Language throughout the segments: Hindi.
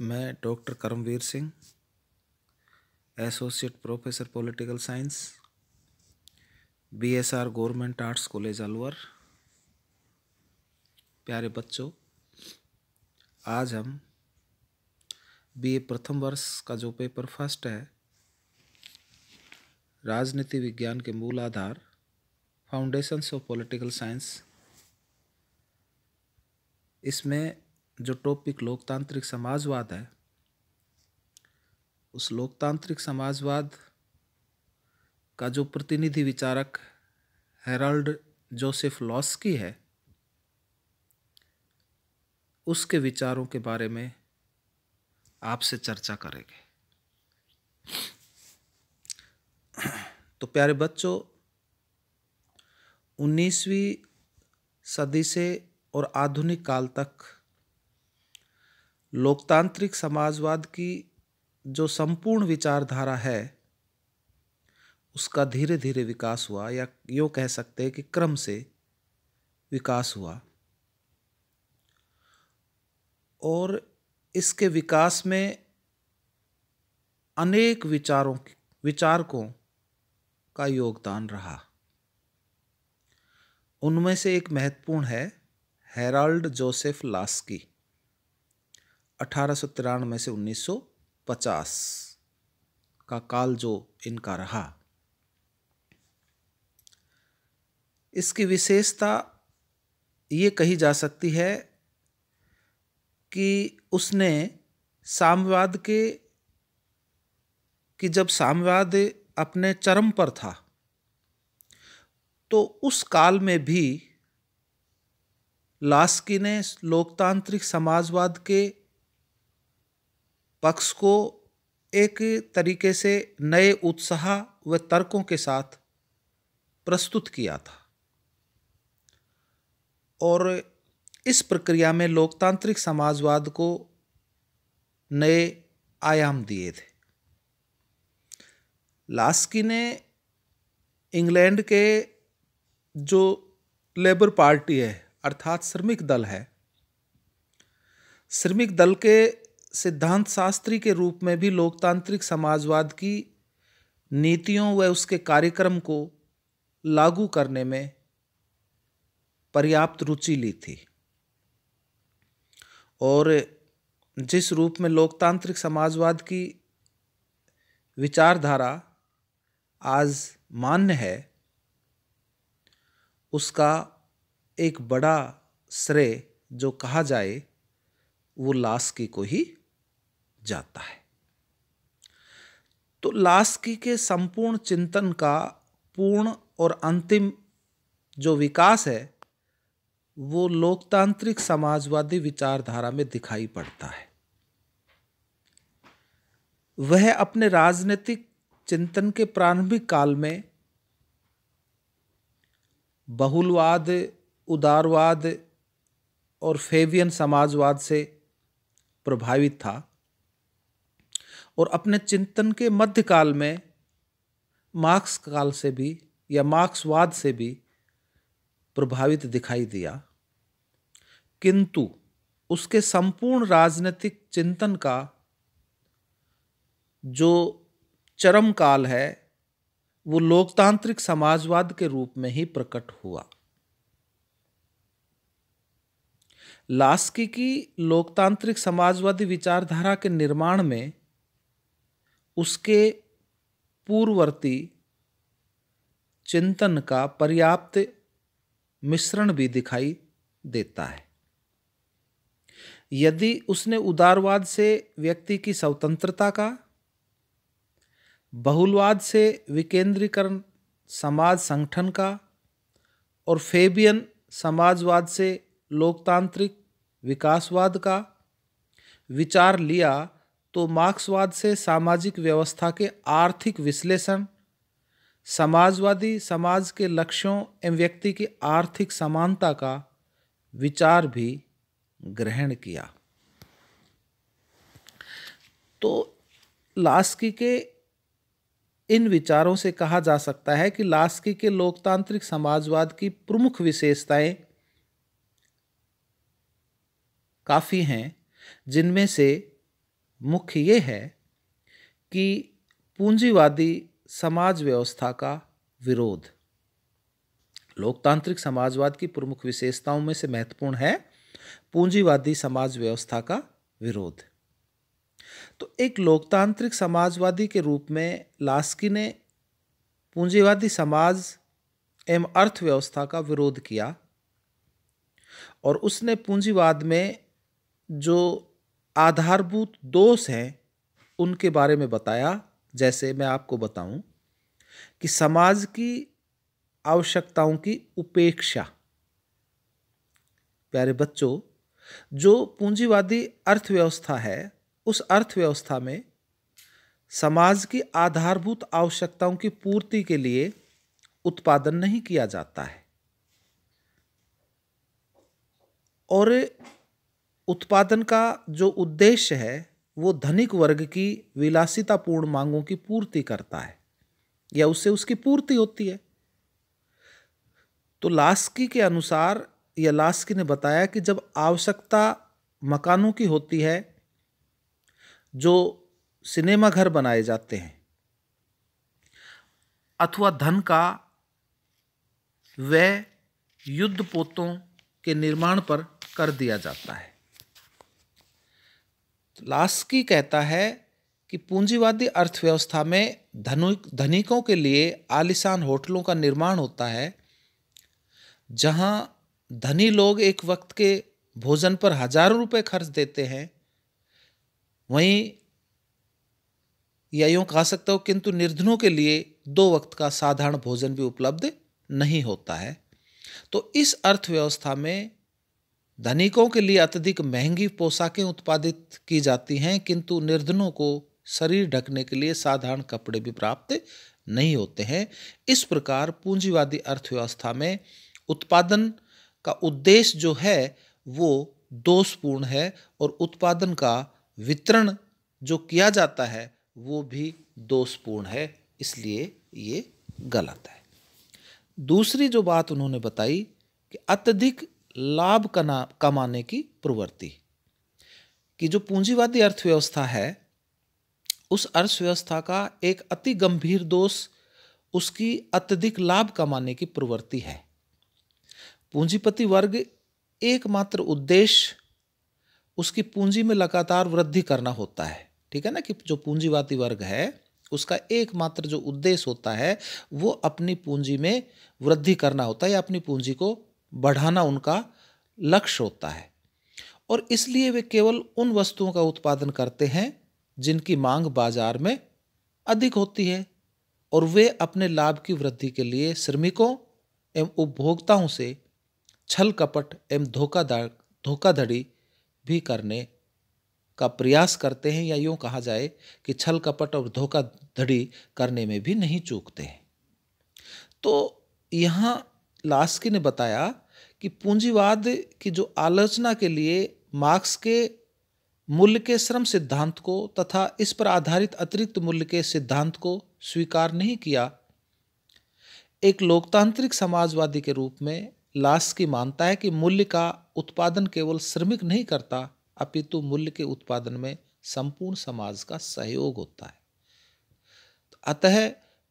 मैं doctor Karamvir Singh associate professor political science BSR government arts college Alwar प्यारे बच्चों आज हम बीए प्रथम वर्ष का जो पेपर फर्स्ट है राजनीति विज्ञान के मूल आधार फाउंडेशंस ऑफ पॉलिटिकल साइंस इसमें जो टॉपिक लोकतांत्रिक समाजवाद है उस लोकतांत्रिक समाजवाद का जो प्रतिनिधि विचारक हेराल्ड जोसेफ लॉस्की है उसके विचारों के बारे में आपसे चर्चा करेंगे तो प्यारे बच्चों उन्नीसवीं सदी से और आधुनिक काल तक लोकतांत्रिक समाजवाद की जो संपूर्ण विचारधारा है उसका धीरे धीरे विकास हुआ या यो कह सकते हैं कि क्रम से विकास हुआ और इसके विकास में अनेक विचारों विचारकों का योगदान रहा उनमें से एक महत्वपूर्ण है हेराल्ड जोसेफ लास्की अठारह सौ तिरानवे से 1950 का काल जो इनका रहा इसकी विशेषता ये कही जा सकती है कि उसने साम्यवाद के कि जब साम्यवाद अपने चरम पर था तो उस काल में भी लास्की ने लोकतांत्रिक समाजवाद के पक्ष को एक तरीके से नए उत्साह व तर्कों के साथ प्रस्तुत किया था और इस प्रक्रिया में लोकतांत्रिक समाजवाद को नए आयाम दिए थे लास्की ने इंग्लैंड के जो लेबर पार्टी है अर्थात श्रमिक दल है श्रमिक दल के सिद्धांत शास्त्री के रूप में भी लोकतांत्रिक समाजवाद की नीतियों व उसके कार्यक्रम को लागू करने में पर्याप्त रुचि ली थी और जिस रूप में लोकतांत्रिक समाजवाद की विचारधारा आज मान्य है उसका एक बड़ा श्रेय जो कहा जाए वो लास्की को ही जाता है तो लास्की के संपूर्ण चिंतन का पूर्ण और अंतिम जो विकास है वो लोकतांत्रिक समाजवादी विचारधारा में दिखाई पड़ता है वह अपने राजनीतिक चिंतन के प्रारंभिक काल में बहुलवाद उदारवाद और फेवियन समाजवाद से प्रभावित था और अपने चिंतन के मध्यकाल में मार्क्स काल से भी या मार्क्सवाद से भी प्रभावित दिखाई दिया किंतु उसके संपूर्ण राजनीतिक चिंतन का जो चरम काल है वो लोकतांत्रिक समाजवाद के रूप में ही प्रकट हुआ लास्की की लोकतांत्रिक समाजवादी विचारधारा के निर्माण में उसके पूर्ववर्ती चिंतन का पर्याप्त मिश्रण भी दिखाई देता है यदि उसने उदारवाद से व्यक्ति की स्वतंत्रता का बहुलवाद से विकेंद्रीकरण समाज संगठन का और फेबियन समाजवाद से लोकतांत्रिक विकासवाद का विचार लिया तो मार्क्सवाद से सामाजिक व्यवस्था के आर्थिक विश्लेषण समाजवादी समाज के लक्ष्यों एवं व्यक्ति की आर्थिक समानता का विचार भी ग्रहण किया तो लास्की के इन विचारों से कहा जा सकता है कि लास्की के लोकतांत्रिक समाजवाद की प्रमुख विशेषताएं काफ़ी हैं जिनमें से मुख्य ये है कि पूंजीवादी समाज व्यवस्था का विरोध लोकतांत्रिक समाजवाद की प्रमुख विशेषताओं में से महत्वपूर्ण है पूंजीवादी समाज व्यवस्था का विरोध तो एक लोकतांत्रिक समाजवादी के रूप में लास्की ने पूंजीवादी समाज एवं अर्थव्यवस्था का विरोध किया और उसने पूंजीवाद में जो आधारभूत दोष हैं उनके बारे में बताया जैसे मैं आपको बताऊं कि समाज की आवश्यकताओं की उपेक्षा प्यारे बच्चों जो पूंजीवादी अर्थव्यवस्था है उस अर्थव्यवस्था में समाज की आधारभूत आवश्यकताओं की पूर्ति के लिए उत्पादन नहीं किया जाता है और उत्पादन का जो उद्देश्य है वो धनिक वर्ग की विलासितापूर्ण मांगों की पूर्ति करता है या उससे उसकी पूर्ति होती है तो लास्की के अनुसार या लास्की ने बताया कि जब आवश्यकता मकानों की होती है जो सिनेमा घर बनाए जाते हैं अथवा धन का वह युद्ध पोतों के निर्माण पर कर दिया जाता है लास्की कहता है कि पूंजीवादी अर्थव्यवस्था में धनु धनिकों के लिए आलिशान होटलों का निर्माण होता है जहां धनी लोग एक वक्त के भोजन पर हजारों रुपए खर्च देते हैं वहीं या यूँ कह सकते हो किंतु निर्धनों के लिए दो वक्त का साधारण भोजन भी उपलब्ध नहीं होता है तो इस अर्थव्यवस्था में धनिकों के लिए अत्यधिक महंगी पोशाकें उत्पादित की जाती हैं किंतु निर्धनों को शरीर ढकने के लिए साधारण कपड़े भी प्राप्त नहीं होते हैं इस प्रकार पूंजीवादी अर्थव्यवस्था में उत्पादन का उद्देश्य जो है वो दोषपूर्ण है और उत्पादन का वितरण जो किया जाता है वो भी दोषपूर्ण है इसलिए ये गलत है दूसरी जो बात उन्होंने बताई कि अत्यधिक लाभ कना कमाने की प्रवृत्ति कि जो पूंजीवादी अर्थव्यवस्था है उस अर्थव्यवस्था का एक अति गंभीर दोष उसकी अत्यधिक लाभ कमाने की प्रवृत्ति है पूंजीपति वर्ग एकमात्र उद्देश्य उसकी पूंजी में लगातार वृद्धि करना होता है ठीक है ना कि जो पूंजीवादी वर्ग है उसका एकमात्र जो उद्देश्य होता है वो अपनी पूंजी में वृद्धि करना होता है या अपनी पूंजी को बढ़ाना उनका लक्ष्य होता है और इसलिए वे केवल उन वस्तुओं का उत्पादन करते हैं जिनकी मांग बाजार में अधिक होती है और वे अपने लाभ की वृद्धि के लिए श्रमिकों एवं उपभोक्ताओं से छल कपट एवं धोखाधड़ धोखाधड़ी भी करने का प्रयास करते हैं या यूँ कहा जाए कि छल कपट और धोखाधड़ी करने में भी नहीं चूकते हैं तो यहाँ लास्की ने बताया कि पूंजीवाद की जो आलोचना के लिए मार्क्स के मूल्य के श्रम सिद्धांत को तथा इस पर आधारित अतिरिक्त मूल्य के सिद्धांत को स्वीकार नहीं किया एक लोकतांत्रिक समाजवादी के रूप में लास्की मानता है कि मूल्य का उत्पादन केवल श्रमिक नहीं करता अपितु मूल्य के उत्पादन में संपूर्ण समाज का सहयोग होता है अतः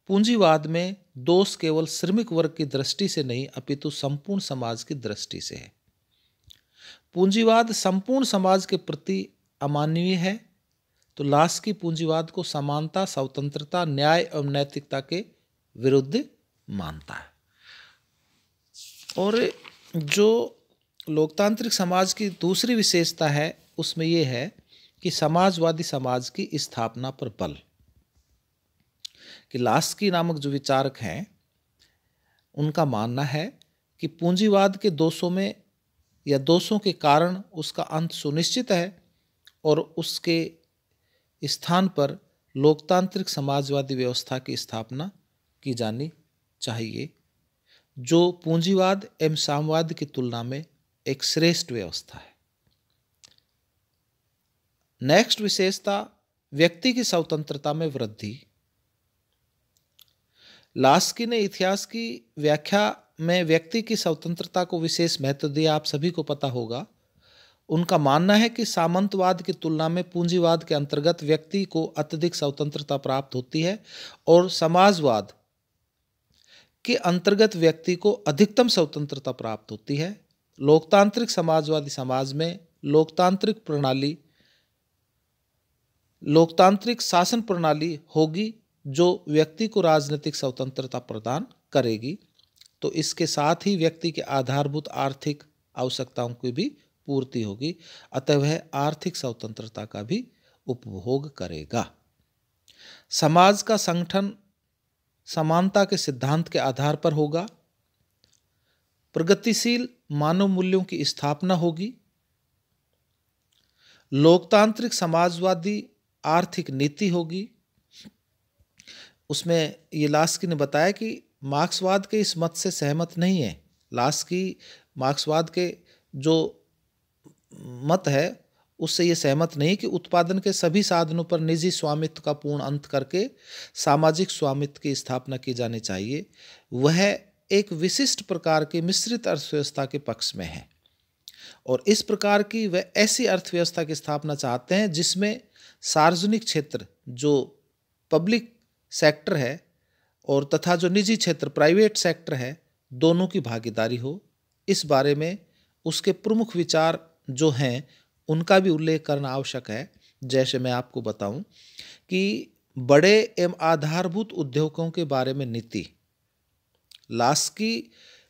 पूंजीवाद में दोष केवल श्रमिक वर्ग की दृष्टि से नहीं अपितु संपूर्ण समाज की दृष्टि से है पूंजीवाद संपूर्ण समाज के प्रति अमानवीय है तो लाश की पूंजीवाद को समानता स्वतंत्रता न्याय और नैतिकता के विरुद्ध मानता है और जो लोकतांत्रिक समाज की दूसरी विशेषता है उसमें यह है कि समाजवादी समाज की स्थापना पर बल कि लास्की नामक जो विचारक हैं उनका मानना है कि पूंजीवाद के दोषों में या दोषों के कारण उसका अंत सुनिश्चित है और उसके स्थान पर लोकतांत्रिक समाजवादी व्यवस्था की स्थापना की जानी चाहिए जो पूंजीवाद एवं सामवाद की तुलना में एक श्रेष्ठ व्यवस्था है नेक्स्ट विशेषता व्यक्ति की स्वतंत्रता में वृद्धि लास्की ने इतिहास की व्याख्या में व्यक्ति की स्वतंत्रता को विशेष महत्व दिया आप सभी को पता होगा उनका मानना है कि सामंतवाद की तुलना में पूंजीवाद के अंतर्गत व्यक्ति को अत्यधिक स्वतंत्रता प्राप्त होती है और समाजवाद के अंतर्गत व्यक्ति को अधिकतम स्वतंत्रता प्राप्त होती है लोकतांत्रिक समाजवादी समाज में लोकतांत्रिक प्रणाली लोकतांत्रिक शासन प्रणाली होगी जो व्यक्ति को राजनीतिक स्वतंत्रता प्रदान करेगी तो इसके साथ ही व्यक्ति के आधारभूत आर्थिक आवश्यकताओं की भी पूर्ति होगी अतः वह आर्थिक स्वतंत्रता का भी उपभोग करेगा समाज का संगठन समानता के सिद्धांत के आधार पर होगा प्रगतिशील मानव मूल्यों की स्थापना होगी लोकतांत्रिक समाजवादी आर्थिक नीति होगी उसमें ये लास्की ने बताया कि मार्क्सवाद के इस मत से सहमत नहीं है लास्की मार्क्सवाद के जो मत है उससे ये सहमत नहीं कि उत्पादन के सभी साधनों पर निजी स्वामित्व का पूर्ण अंत करके सामाजिक स्वामित्व की स्थापना की जानी चाहिए वह एक विशिष्ट प्रकार की मिश्रित अर्थव्यवस्था के पक्ष में है और इस प्रकार की वह ऐसी अर्थव्यवस्था की स्थापना चाहते हैं जिसमें सार्वजनिक क्षेत्र जो पब्लिक सेक्टर है और तथा जो निजी क्षेत्र प्राइवेट सेक्टर है दोनों की भागीदारी हो इस बारे में उसके प्रमुख विचार जो हैं उनका भी उल्लेख करना आवश्यक है जैसे मैं आपको बताऊं कि बड़े एवं आधारभूत उद्योगों के बारे में नीति लास्की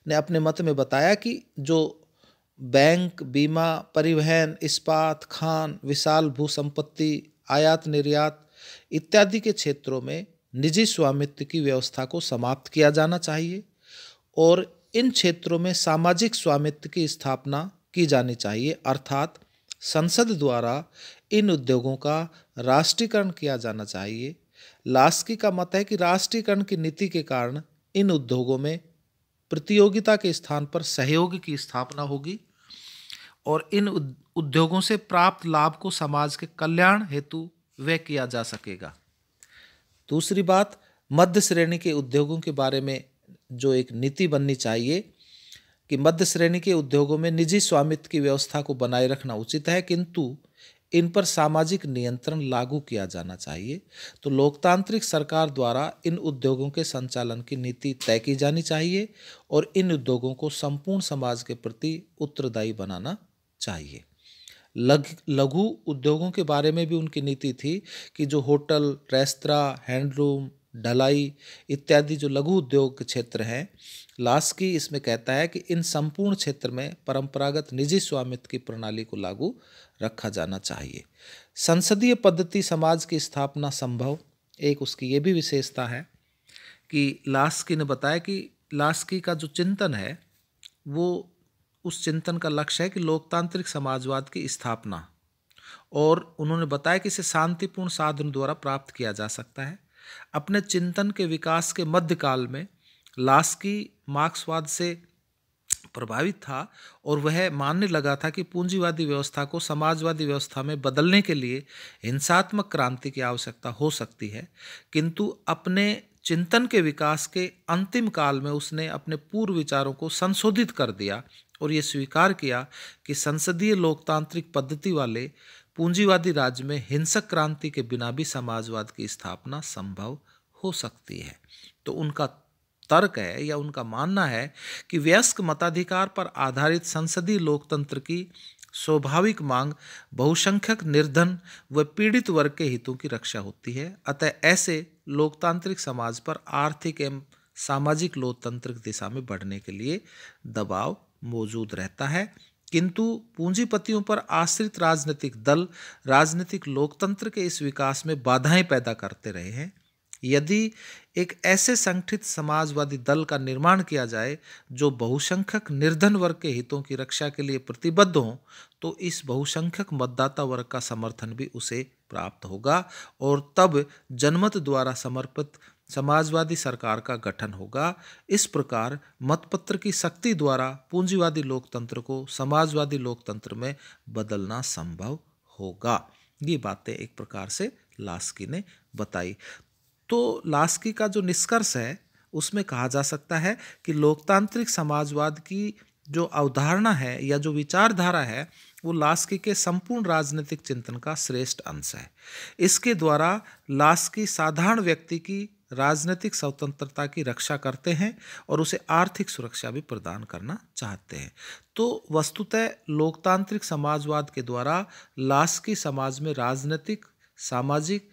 ने अपने मत में बताया कि जो बैंक बीमा परिवहन इस्पात खान विशाल भू संपत्ति आयात निर्यात इत्यादि के क्षेत्रों में निजी स्वामित्व की व्यवस्था को समाप्त किया जाना चाहिए और इन क्षेत्रों में सामाजिक स्वामित्व की स्थापना की जानी चाहिए अर्थात संसद द्वारा इन उद्योगों का राष्ट्रीयकरण किया जाना चाहिए लास्की का मत है कि राष्ट्रीयकरण की नीति के कारण इन उद्योगों में प्रतियोगिता के स्थान पर सहयोग की स्थापना होगी और इन उद्योगों से प्राप्त लाभ को समाज के कल्याण हेतु व्यय किया जा सकेगा दूसरी बात मध्य श्रेणी के उद्योगों के बारे में जो एक नीति बननी चाहिए कि मध्य श्रेणी के उद्योगों में निजी स्वामित्व की व्यवस्था को बनाए रखना उचित है किंतु इन पर सामाजिक नियंत्रण लागू किया जाना चाहिए तो लोकतांत्रिक सरकार द्वारा इन उद्योगों के संचालन की नीति तय की जानी चाहिए और इन उद्योगों को संपूर्ण समाज के प्रति उत्तरदायी बनाना चाहिए लग लघु उद्योगों के बारे में भी उनकी नीति थी कि जो होटल रेस्तरा हैंडलूम ढलाई इत्यादि जो लघु उद्योग के क्षेत्र हैं लास्की इसमें कहता है कि इन संपूर्ण क्षेत्र में परंपरागत निजी स्वामित्व की प्रणाली को लागू रखा जाना चाहिए संसदीय पद्धति समाज की स्थापना संभव एक उसकी ये भी विशेषता है कि लास्की ने बताया कि लास्की का जो चिंतन है वो उस चिंतन का लक्ष्य है कि लोकतांत्रिक समाजवाद की स्थापना और उन्होंने बताया कि इसे शांतिपूर्ण साधन द्वारा प्राप्त किया जा सकता है अपने चिंतन के विकास के मध्यकाल में लास्की मार्क्सवाद से प्रभावित था और वह मानने लगा था कि पूंजीवादी व्यवस्था को समाजवादी व्यवस्था में बदलने के लिए हिंसात्मक क्रांति की आवश्यकता हो सकती है किंतु अपने चिंतन के विकास के अंतिम काल में उसने अपने पूर्व विचारों को संशोधित कर दिया और ये स्वीकार किया कि संसदीय लोकतांत्रिक पद्धति वाले पूंजीवादी राज्य में हिंसक क्रांति के बिना भी समाजवाद की स्थापना संभव हो सकती है तो उनका तर्क है या उनका मानना है कि वयस्क मताधिकार पर आधारित संसदीय लोकतंत्र की स्वाभाविक मांग बहुसंख्यक निर्धन व पीड़ित वर्ग के हितों की रक्षा होती है अतः ऐसे लोकतांत्रिक समाज पर आर्थिक एवं सामाजिक लोकतांत्रिक दिशा में बढ़ने के लिए दबाव मौजूद रहता है किंतु पूंजीपतियों पर आश्रित राजनीतिक दल राजनीतिक लोकतंत्र के इस विकास में बाधाएं पैदा करते रहे हैं यदि एक ऐसे संगठित समाजवादी दल का निर्माण किया जाए जो बहुसंख्यक निर्धन वर्ग के हितों की रक्षा के लिए प्रतिबद्ध हो तो इस बहुसंख्यक मतदाता वर्ग का समर्थन भी उसे प्राप्त होगा और तब जनमत द्वारा समर्पित समाजवादी सरकार का गठन होगा इस प्रकार मतपत्र की शक्ति द्वारा पूंजीवादी लोकतंत्र को समाजवादी लोकतंत्र में बदलना संभव होगा ये बातें एक प्रकार से लास्की ने बताई तो लास्की का जो निष्कर्ष है उसमें कहा जा सकता है कि लोकतांत्रिक समाजवाद की जो अवधारणा है या जो विचारधारा है वो लास्की के संपूर्ण राजनीतिक चिंतन का श्रेष्ठ अंश है इसके द्वारा लास्की साधारण व्यक्ति की राजनीतिक स्वतंत्रता की रक्षा करते हैं और उसे आर्थिक सुरक्षा भी प्रदान करना चाहते हैं तो वस्तुतः लोकतांत्रिक समाजवाद के द्वारा लास्की समाज में राजनीतिक सामाजिक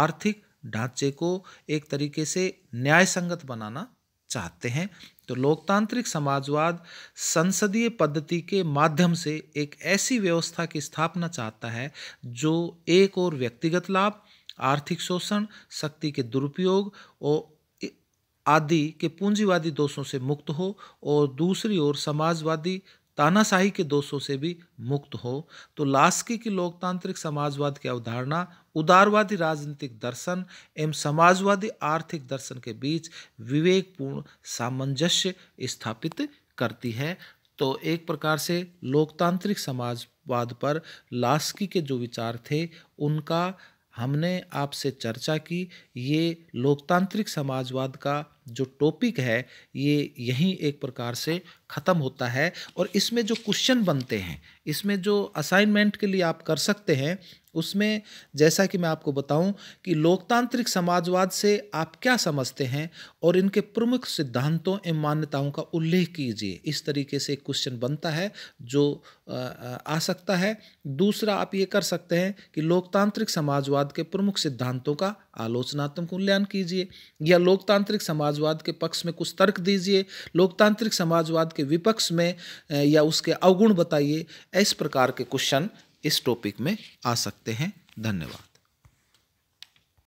आर्थिक ढांचे को एक तरीके से न्याय संगत बनाना चाहते हैं तो लोकतांत्रिक समाजवाद संसदीय पद्धति के माध्यम से एक ऐसी व्यवस्था की स्थापना चाहता है जो एक और व्यक्तिगत लाभ आर्थिक शोषण शक्ति के दुरुपयोग और आदि के पूंजीवादी दोषों से मुक्त हो और दूसरी ओर समाजवादी तानाशाही के दोषों से भी मुक्त हो तो लास्की की लोकतांत्रिक समाजवाद की अवधारणा उदारवादी राजनीतिक दर्शन एवं समाजवादी आर्थिक दर्शन के बीच विवेकपूर्ण सामंजस्य स्थापित करती है तो एक प्रकार से लोकतांत्रिक समाजवाद पर लास्की के जो विचार थे उनका हमने आपसे चर्चा की ये लोकतांत्रिक समाजवाद का जो टॉपिक है ये यहीं एक प्रकार से ख़त्म होता है और इसमें जो क्वेश्चन बनते हैं इसमें जो असाइनमेंट के लिए आप कर सकते हैं उसमें जैसा कि मैं आपको बताऊं कि लोकतांत्रिक समाजवाद से आप क्या समझते हैं और इनके प्रमुख सिद्धांतों एवं मान्यताओं का उल्लेख कीजिए इस तरीके से क्वेश्चन बनता है जो आ सकता है दूसरा आप ये कर सकते हैं कि लोकतांत्रिक समाजवाद के प्रमुख सिद्धांतों का आलोचनात्मक मूल्यांकन कीजिए या लोकतांत्रिक समाजवाद के पक्ष में कुछ तर्क दीजिए लोकतांत्रिक समाजवाद के विपक्ष में या उसके अवगुण बताइए इस प्रकार के क्वेश्चन इस टॉपिक में आ सकते हैं धन्यवाद